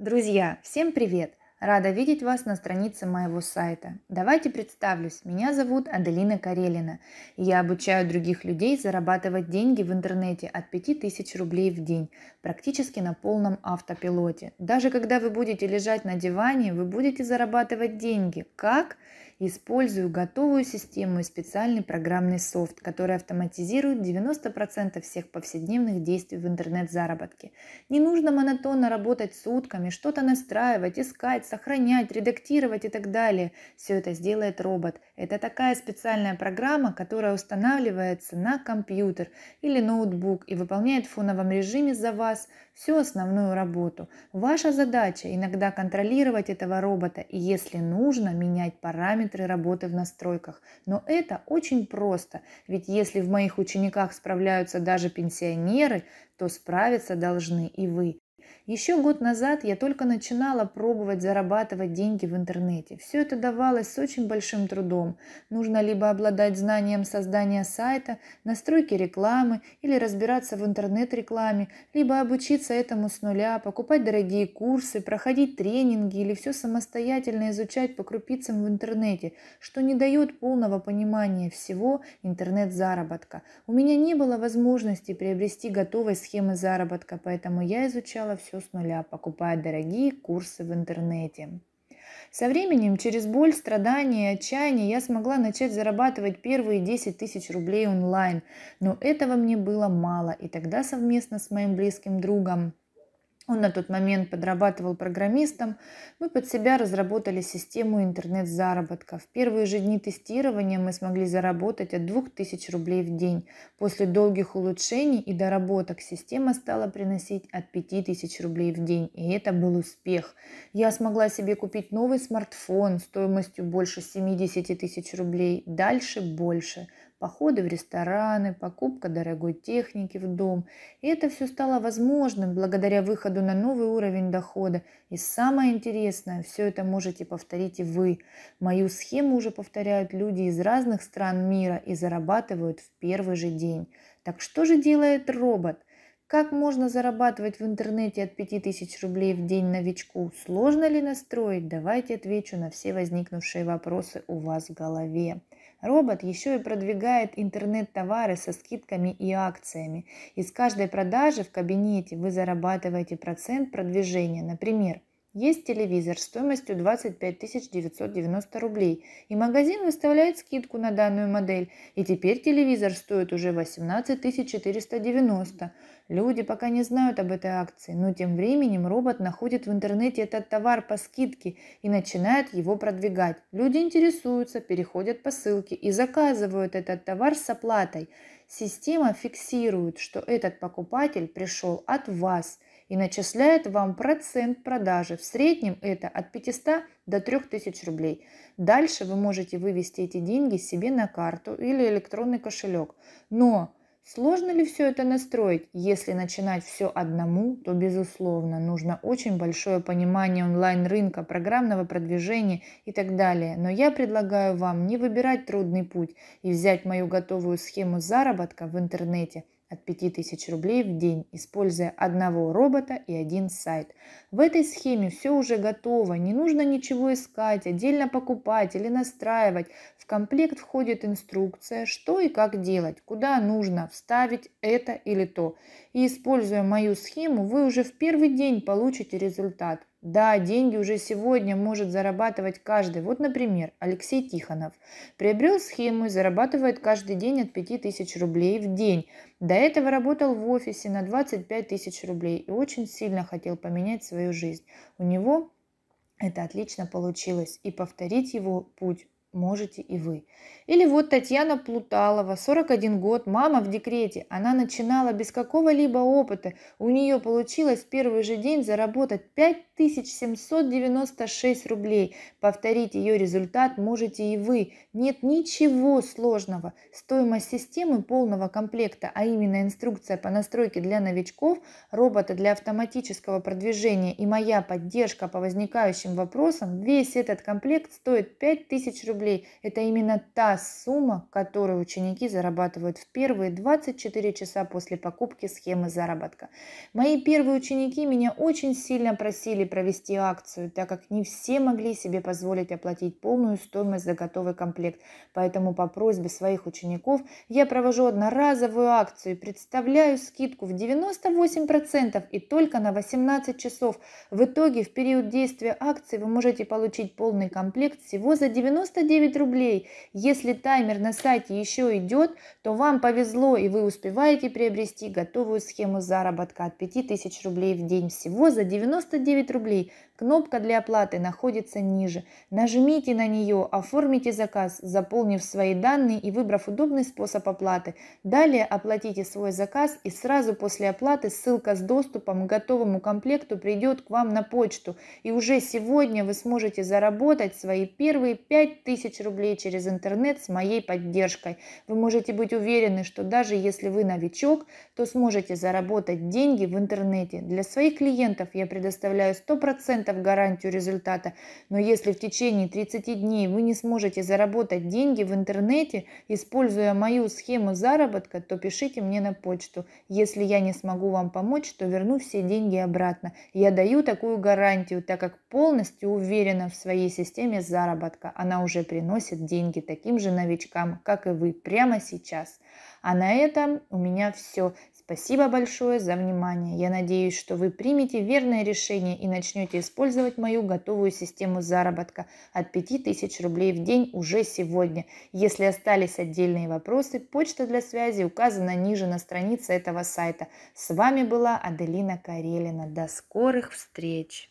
Друзья, всем привет! Рада видеть вас на странице моего сайта. Давайте представлюсь. Меня зовут Аделина Карелина. И я обучаю других людей зарабатывать деньги в интернете от 5000 рублей в день, практически на полном автопилоте. Даже когда вы будете лежать на диване, вы будете зарабатывать деньги. Как? Использую готовую систему и специальный программный софт, который автоматизирует 90% всех повседневных действий в интернет-заработке. Не нужно монотонно работать сутками, что-то настраивать, искать, сохранять, редактировать и так далее. Все это сделает робот. Это такая специальная программа, которая устанавливается на компьютер или ноутбук и выполняет в фоновом режиме за вас всю основную работу. Ваша задача иногда контролировать этого робота и, если нужно, менять параметры центры работы в настройках. Но это очень просто, ведь если в моих учениках справляются даже пенсионеры, то справиться должны и вы. Еще год назад я только начинала пробовать зарабатывать деньги в интернете. Все это давалось с очень большим трудом. Нужно либо обладать знанием создания сайта, настройки рекламы или разбираться в интернет-рекламе, либо обучиться этому с нуля, покупать дорогие курсы, проходить тренинги или все самостоятельно изучать по крупицам в интернете, что не дает полного понимания всего интернет-заработка. У меня не было возможности приобрести готовой схемы заработка, поэтому я изучала все с нуля, а покупая дорогие курсы в интернете. Со временем, через боль, страдания и отчаяние, я смогла начать зарабатывать первые 10 тысяч рублей онлайн, но этого мне было мало, и тогда совместно с моим близким другом он на тот момент подрабатывал программистом. Мы под себя разработали систему интернет-заработка. В первые же дни тестирования мы смогли заработать от 2000 рублей в день. После долгих улучшений и доработок система стала приносить от 5000 рублей в день. И это был успех. Я смогла себе купить новый смартфон стоимостью больше 70 тысяч рублей. Дальше больше походы в рестораны, покупка дорогой техники в дом. И это все стало возможным благодаря выходу на новый уровень дохода. И самое интересное, все это можете повторить и вы. Мою схему уже повторяют люди из разных стран мира и зарабатывают в первый же день. Так что же делает робот? Как можно зарабатывать в интернете от 5000 рублей в день новичку? Сложно ли настроить? Давайте отвечу на все возникнувшие вопросы у вас в голове. Робот еще и продвигает интернет-товары со скидками и акциями. Из каждой продажи в кабинете вы зарабатываете процент продвижения. Например, есть телевизор стоимостью 25 990 рублей, и магазин выставляет скидку на данную модель, и теперь телевизор стоит уже 18 490. Люди пока не знают об этой акции, но тем временем робот находит в интернете этот товар по скидке и начинает его продвигать. Люди интересуются, переходят по ссылке и заказывают этот товар с оплатой. Система фиксирует, что этот покупатель пришел от вас – и начисляет вам процент продажи. В среднем это от 500 до 3000 рублей. Дальше вы можете вывести эти деньги себе на карту или электронный кошелек. Но Сложно ли все это настроить? Если начинать все одному, то, безусловно, нужно очень большое понимание онлайн-рынка, программного продвижения и так далее. Но я предлагаю вам не выбирать трудный путь и взять мою готовую схему заработка в интернете – от 5000 рублей в день, используя одного робота и один сайт. В этой схеме все уже готово, не нужно ничего искать, отдельно покупать или настраивать. В комплект входит инструкция, что и как делать, куда нужно вставить это или то. И используя мою схему, вы уже в первый день получите результат. Да, деньги уже сегодня может зарабатывать каждый. Вот, например, Алексей Тихонов приобрел схему и зарабатывает каждый день от 5000 рублей в день. До этого работал в офисе на 25 тысяч рублей и очень сильно хотел поменять свою жизнь. У него это отлично получилось, и повторить его путь можете и вы. Или вот Татьяна Плуталова, 41 год, мама в декрете. Она начинала без какого-либо опыта. У нее получилось в первый же день заработать 5796 рублей. Повторить ее результат можете и вы. Нет ничего сложного. Стоимость системы полного комплекта, а именно инструкция по настройке для новичков, робота для автоматического продвижения и моя поддержка по возникающим вопросам, весь этот комплект стоит 5000 рублей рублей – это именно та сумма, которую ученики зарабатывают в первые 24 часа после покупки схемы заработка. Мои первые ученики меня очень сильно просили провести акцию, так как не все могли себе позволить оплатить полную стоимость за готовый комплект. Поэтому по просьбе своих учеников я провожу одноразовую акцию и представляю скидку в 98% и только на 18 часов. В итоге в период действия акции вы можете получить полный комплект всего за 99 99 рублей. Если таймер на сайте еще идет, то вам повезло и вы успеваете приобрести готовую схему заработка от 5000 рублей в день всего за 99 рублей. Кнопка для оплаты находится ниже. Нажмите на нее, оформите заказ, заполнив свои данные и выбрав удобный способ оплаты. Далее оплатите свой заказ и сразу после оплаты ссылка с доступом к готовому комплекту придет к вам на почту. И уже сегодня вы сможете заработать свои первые 5000 тысяч рублей через интернет с моей поддержкой. Вы можете быть уверены, что даже если вы новичок, то сможете заработать деньги в интернете. Для своих клиентов я предоставляю 100% гарантию результата, но если в течение 30 дней вы не сможете заработать деньги в интернете, используя мою схему заработка, то пишите мне на почту. Если я не смогу вам помочь, то верну все деньги обратно. Я даю такую гарантию, так как полностью уверена в своей системе заработка. Она уже приносят деньги таким же новичкам, как и вы, прямо сейчас. А на этом у меня все. Спасибо большое за внимание. Я надеюсь, что вы примете верное решение и начнете использовать мою готовую систему заработка от 5000 рублей в день уже сегодня. Если остались отдельные вопросы, почта для связи указана ниже на странице этого сайта. С вами была Аделина Карелина. До скорых встреч!